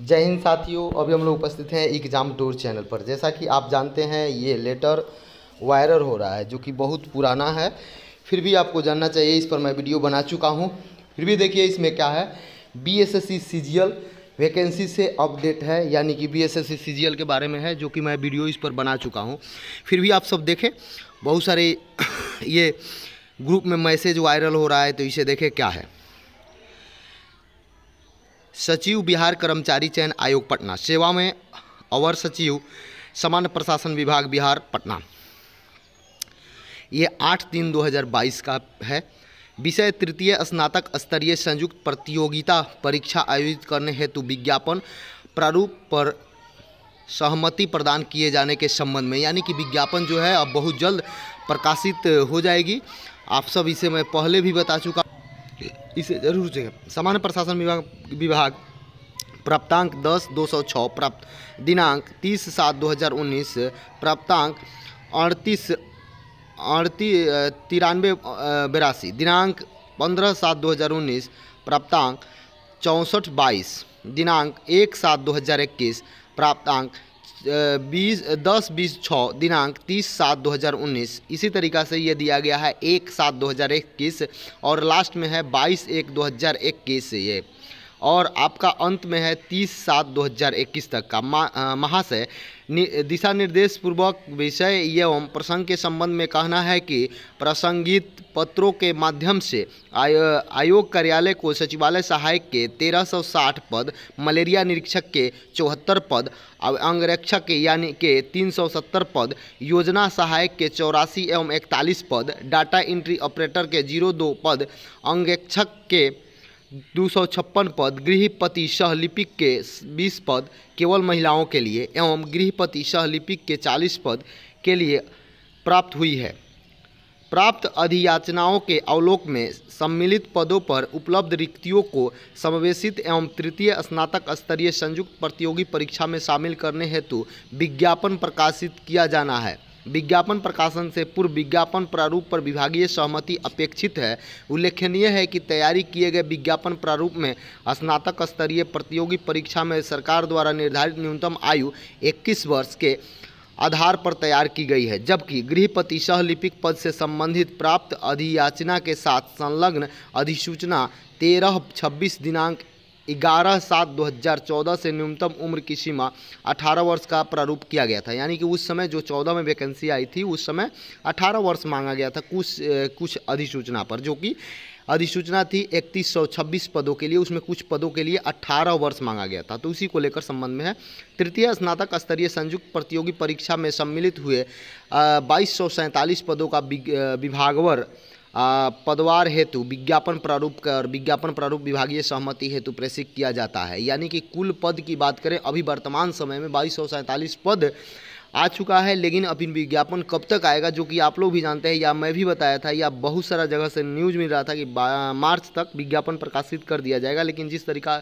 जय हिंद साथियों अभी हम लोग उपस्थित हैं एग्ज़ाम टूर चैनल पर जैसा कि आप जानते हैं ये लेटर वायरल हो रहा है जो कि बहुत पुराना है फिर भी आपको जानना चाहिए इस पर मैं वीडियो बना चुका हूँ फिर भी देखिए इसमें क्या है B S S C vacancy से अपडेट है यानी कि बी एस एस सी के बारे में है जो कि मैं वीडियो इस पर बना चुका हूँ फिर भी आप सब देखें बहुत सारे ये ग्रुप में मैसेज वायरल हो रहा है तो इसे देखें क्या है सचिव बिहार कर्मचारी चयन आयोग पटना सेवा में अवर सचिव सामान्य प्रशासन विभाग बिहार पटना ये आठ तीन 2022 का है विषय तृतीय स्नातक स्तरीय संयुक्त प्रतियोगिता परीक्षा आयोजित करने हेतु विज्ञापन प्रारूप पर सहमति प्रदान किए जाने के संबंध में यानी कि विज्ञापन जो है अब बहुत जल्द प्रकाशित हो जाएगी आप सब इसे मैं पहले भी बता चुका इसे जरूर से सामान्य प्रशासन विभाग विभाग प्राप्तांक दस दो सौ छः प्राप्त दिनांक तीस सात दो हज़ार उन्नीस प्राप्तांक अड़तीस अड़तीस तिरानवे बिरासी दिनांक पंद्रह सात दो हज़ार उन्नीस प्राप्तांक चौंसठ बाईस दिनांक एक सात दो हज़ार इक्कीस प्राप्तांक बीस दस बीस छः दिनांक तीस सात दो हज़ार उन्नीस इसी तरीका से ये दिया गया है एक सात दो हज़ार इक्कीस और लास्ट में है बाईस एक दो हज़ार इक्कीस ये और आपका अंत में है तीस सात दो हज़ार इक्कीस तक का महाशय दिशा निर्देश पूर्वक विषय एवं प्रसंग के संबंध में कहना है कि प्रसंगित पत्रों के माध्यम से आयो, आयोग कार्यालय को सचिवालय सहायक के 1360 पद मलेरिया निरीक्षक के चौहत्तर पद अंगरक्षक के यानी के 370 पद योजना सहायक के चौरासी एवं इकतालीस पद डाटा इंट्री ऑपरेटर के जीरो दो पद अंगरक्षक के दो सौ छप्पन पद गृहपति सहलिपिक के बीस पद केवल महिलाओं के लिए एवं गृहपति सहलिपिक के चालीस पद के लिए प्राप्त हुई है प्राप्त अधियाचनाओं के अवलोक में सम्मिलित पदों पर उपलब्ध रिक्तियों को समावेशित एवं तृतीय स्नातक स्तरीय संयुक्त प्रतियोगी परीक्षा में शामिल करने हेतु विज्ञापन प्रकाशित किया जाना है विज्ञापन प्रकाशन से पूर्व विज्ञापन प्रारूप पर विभागीय सहमति अपेक्षित है उल्लेखनीय है कि तैयारी किए गए विज्ञापन प्रारूप में स्नातक स्तरीय प्रतियोगी परीक्षा में सरकार द्वारा निर्धारित न्यूनतम आयु इक्कीस वर्ष के आधार पर तैयार की गई है जबकि गृहपति सहलिपिक पद से संबंधित प्राप्त अधियाचना के साथ संलग्न अधिसूचना तेरह छब्बीस दिनांक ग्यारह सात 2014 से न्यूनतम उम्र की सीमा 18 वर्ष का प्रारूप किया गया था यानी कि उस समय जो 14 में वैकेंसी आई थी उस समय 18 वर्ष मांगा गया था कुछ कुछ अधिसूचना पर जो कि अधिसूचना थी इकतीस सौ छब्बीस पदों के लिए उसमें कुछ पदों के लिए 18 वर्ष मांगा गया था तो उसी को लेकर संबंध में है तृतीय स्नातक स्तरीय संयुक्त प्रतियोगी परीक्षा में सम्मिलित हुए बाईस पदों का विभागवर पदवार हेतु विज्ञापन प्रारूप कर विज्ञापन प्रारूप विभागीय सहमति हेतु प्रेषित किया जाता है यानी कि कुल पद की बात करें अभी वर्तमान समय में बाईस पद आ चुका है लेकिन अभी विज्ञापन कब तक आएगा जो कि आप लोग भी जानते हैं या मैं भी बताया था या बहुत सारा जगह से न्यूज़ मिल रहा था कि मार्च तक विज्ञापन प्रकाशित कर दिया जाएगा लेकिन जिस तरीका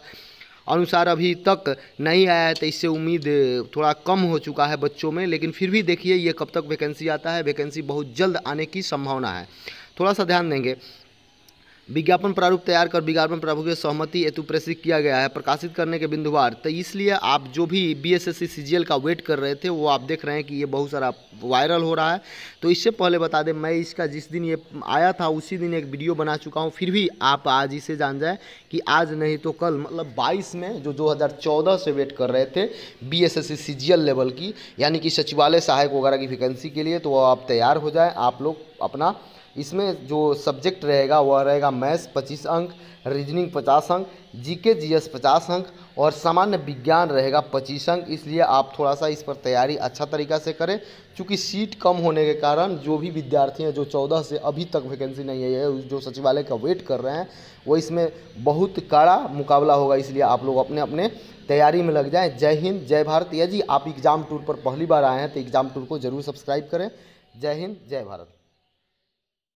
अनुसार अभी तक नहीं आया है तो इससे उम्मीद थोड़ा कम हो चुका है बच्चों में लेकिन फिर भी देखिए ये कब तक वैकेंसी आता है वैकेंसी बहुत जल्द आने की संभावना है थोड़ा सा ध्यान देंगे विज्ञापन प्रारूप तैयार कर विज्ञापन प्रारूप की सहमति हेतु प्रेषित किया गया है प्रकाशित करने के बिंदुवार तो इसलिए आप जो भी बी एस एस सी का वेट कर रहे थे वो आप देख रहे हैं कि ये बहुत सारा वायरल हो रहा है तो इससे पहले बता दें मैं इसका जिस दिन ये आया था उसी दिन एक वीडियो बना चुका हूँ फिर भी आप आज इसे जान जाए कि आज नहीं तो कल मतलब बाईस में जो दो से वेट कर रहे थे बी एस एस लेवल की यानी कि सचिवालय सहायक वगैरह की वैकेंसी के लिए तो आप तैयार हो जाए आप लोग अपना इसमें जो सब्जेक्ट रहेगा वह रहेगा मैथ्स पच्चीस अंक रीजनिंग पचास अंक जीके जीएस पचास अंक और सामान्य विज्ञान रहेगा पच्चीस अंक इसलिए आप थोड़ा सा इस पर तैयारी अच्छा तरीका से करें क्योंकि सीट कम होने के कारण जो भी विद्यार्थी हैं जो चौदह से अभी तक वैकेंसी नहीं आई है जो सचिवालय का वेट कर रहे हैं वो इसमें बहुत कड़ा मुकाबला होगा इसलिए आप लोग अपने अपने तैयारी में लग जाएँ जय हिंद जय भारत या जी आप एग्ज़ाम टूर पर पहली बार आए हैं तो एग्ज़ाम टूर को ज़रूर सब्सक्राइब करें जय हिंद जय भारत